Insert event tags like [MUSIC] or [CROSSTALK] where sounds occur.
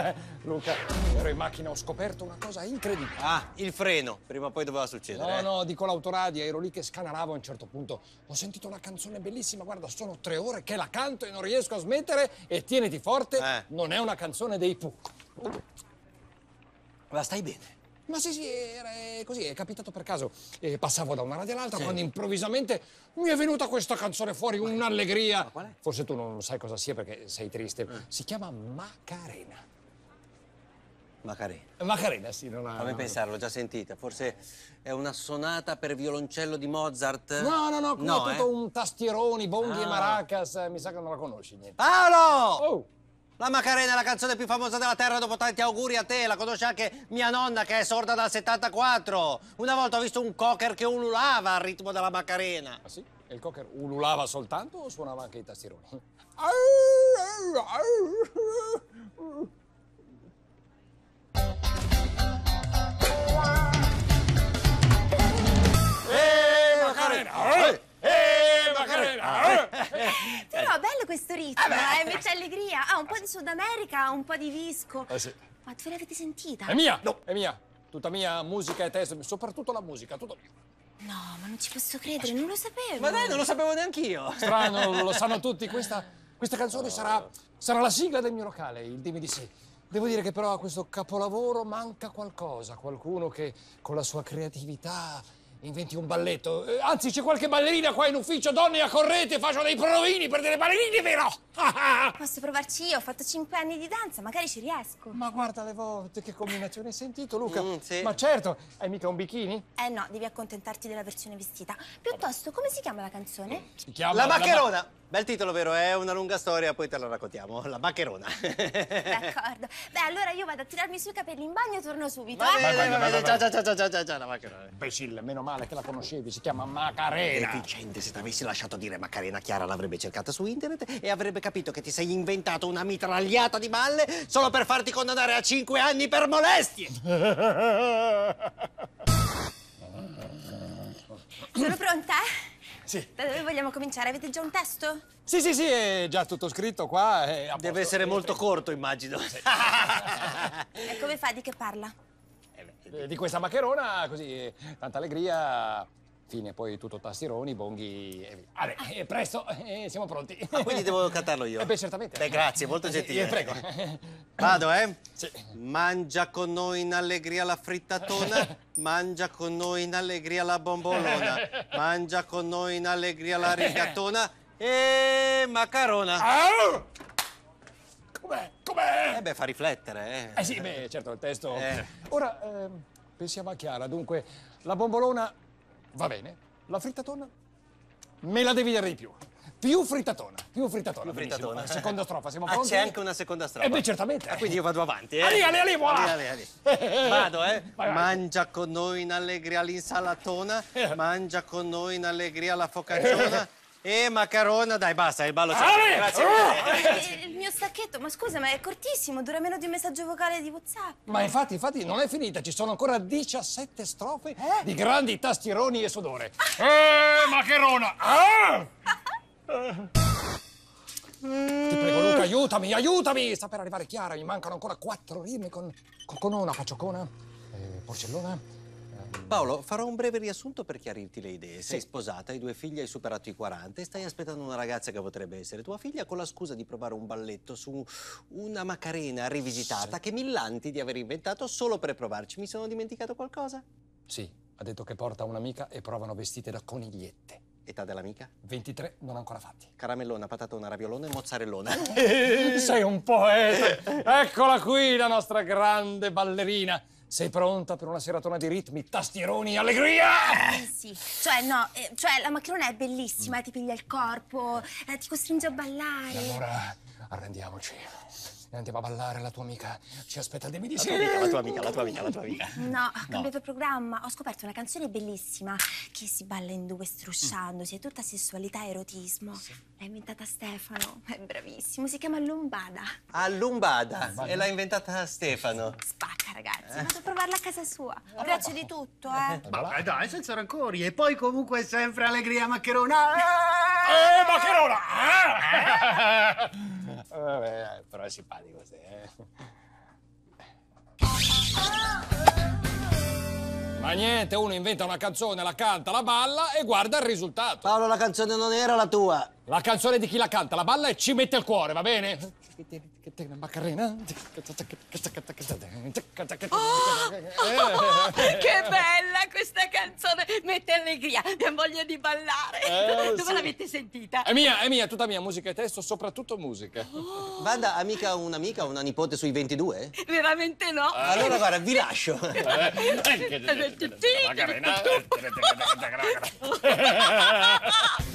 [LAUGHS] Luca, ero in macchina, ho scoperto una cosa incredibile. Ah, il freno. Prima o poi doveva succedere. No, eh. no, dico l'autoradio, ero lì che scanalavo a un certo punto. Ho sentito una canzone bellissima, guarda, sono tre ore che la canto e non riesco a smettere. E tieniti forte, eh. non è una canzone dei Pooh. Ma stai bene? Ma sì, sì, era eh, così, è capitato per caso. E eh, passavo da una radio all'altra sì. quando improvvisamente mi è venuta questa canzone fuori, un'allegria. Forse tu non sai cosa sia perché sei triste. Eh. Si chiama Macarena. Macarena. Macarena, sì, non ha... Fammi pensare, l'ho già sentita. Forse è una sonata per violoncello di Mozart? No, no, no, qui no, tutto eh? un tastieroni, bonghi ah. e maracas. Eh, mi sa che non la conosci niente. Paolo! Oh! La Macarena è la canzone più famosa della terra, dopo tanti auguri a te, la conosce anche mia nonna che è sorda dal 74. Una volta ho visto un cocker che ululava al ritmo della Macarena. Ah sì? E il cocker ululava soltanto o suonava anche i tastieroni? [LAUGHS] Ah, bello questo ritmo, eh beh. Eh, MC Allegria. ah, un po' di Sud America, un po' di disco. Eh sì. Ma te l'avete sentita? È mia! No. È mia. Tutta mia, musica e testa, soprattutto la musica, tutto mio. No, ma non ci posso credere, non lo sapevo. Ma dai, non lo sapevo neanche io. Strano, lo sanno tutti. [LAUGHS] Questa, questa canzone oh. sarà, sarà la sigla del mio locale, il Dimmi di sì. Devo dire che però a questo capolavoro manca qualcosa, qualcuno che con la sua creatività inventi un balletto. Eh, anzi, c'è qualche ballerina qua in ufficio, donne, accorrete, faccio dei provini per delle ballerine, vero? [LAUGHS] Posso provarci io, ho fatto cinque anni di danza, magari ci riesco. Ma guarda le volte, che combinazione hai sentito, Luca? Mm, sì. Ma certo, hai mica un bikini? Eh no, devi accontentarti della versione vestita. Piuttosto, come si chiama la canzone? Si chiama... La, la maccherona! Ma... Bel titolo, vero? È una lunga storia, poi te la raccontiamo. La maccherona. D'accordo. Beh, allora io vado a tirarmi sui capelli in bagno e torno subito. Va eh. bene, eh? va bene, già, già, già, già, già, già, la maccherona. Imbecille, meno male che la conoscevi, si chiama Macarena. Deficiente, se ti avessi lasciato dire Macarena, Chiara l'avrebbe cercata su internet e avrebbe capito che ti sei inventato una mitragliata di balle solo per farti condannare a cinque anni per molestie. Sono pronta? Sì. Da dove vogliamo cominciare? Avete già un testo? Sì, sì, sì, è già tutto scritto qua. Deve essere molto corto, immagino. e come fa? Di che parla? Eh, di questa maccherona, così, tanta allegria fine poi tutto tastironi, bonghi e via. Vabbè, ah, eh, presto, eh, siamo pronti. Ah, quindi devo cantarlo io? [LAUGHS] Eh beh, certamente. Beh, grazie, molto eh, gentile. Eh, prego. [LAUGHS] Vado, eh? Sì. Mangia con noi in allegria la frittatona, [LAUGHS] mangia con noi in allegria la bombolona, mangia con noi in allegria la rigatona e macarona. Ah! Com'è? Com'è? Eh beh, fa riflettere, eh. Eh sì, beh, certo, il testo. Eh. Ora, ehm, pensiamo a Chiara, dunque, la bombolona Va bene. La frittatona me la devi dare di più. Più frittatona, più frittatona. Più frittatona. Seconda strofa, siamo ah, pronti? c'è anche una seconda strofa. E eh beh, certamente. Ah, quindi io vado avanti, eh. Ali, ali, ali, voilà. Ali, ali, ali. [LAUGHS] Vado, eh. Vai, vai. Mangia con noi in allegria l'insalatona, [LAUGHS] eh. mangia con noi in allegria la focacciona [LAUGHS] e macarona. Dai, basta, il ballo c'è. Grazie mille. Eh, eh pacchetto, ma scusa, ma è cortissimo, dura meno di un messaggio vocale di WhatsApp. Ma infatti, infatti, non è finita, ci sono ancora 17 strofe eh? di grandi tastieroni e sudore. Ah. Eh, maccherona! Ah! Mm. Ti prego Luca, aiutami, aiutami! Sta per arrivare Chiara, mi mancano ancora quattro rime con coconona, paciocona, eh, porcellona, Paolo, farò un breve riassunto per chiarirti le idee. Sei sì. sposata, hai due figli, hai superato i 40 e stai aspettando una ragazza che potrebbe essere tua figlia con la scusa di provare un balletto su una macarena rivisitata sì. che millanti di aver inventato solo per provarci. Mi sono dimenticato qualcosa? Sì, ha detto che porta un'amica e provano vestite da conigliette. Età dell'amica? 23, non ancora fatti. Caramellona, patatona, raviolona e mozzarellona. [LAUGHS] Sei un poeta! [LAUGHS] Eccola qui la nostra grande ballerina! Sei pronta per una seratona di ritmi, tastieroni, allegria? Eh, sì, cioè no, eh, cioè la maccherona è bellissima, mm. ti piglia il corpo, eh, ti costringe a ballare. E allora arrendiamoci e andiamo a ballare la tua amica. Ci aspetta, dimmi di sì. La tua amica, la tua amica, la tua amica. No, ho cambiato no. programma. Ho scoperto una canzone bellissima che si balla in due strusciandosi. È tutta sessualità e erotismo. Sì. L'ha inventata Stefano. È bravissimo. Si chiama Lombada. Ah, Lombada. e l'ha inventata Stefano. Sp ragazzi. Vado a provarla a casa sua. Piace di tutto, eh. Vabbè, [LAUGHS] eh, dai, senza rancori. E poi comunque sempre allegria maccherona. Eh, maccherona! Eh? Vabbè, eh. eh, però è simpatico, sì. Eh. Ma niente, uno inventa una canzone, la canta, la balla e guarda il risultato. Paolo, la canzone non era la tua. La canzone di chi la canta, la balla e ci mette il cuore, va bene? Oh, oh, oh che bello! allegria, abbiamo voglia di ballare. Eh, Dove sì. l'avete sentita? È mia, è mia, tutta mia, musica e testo, soprattutto musica. Oh. Vanda ha mica un'amica, una nipote sui 22? Veramente no. Eh. Allora guarda, vi lascio. Eh.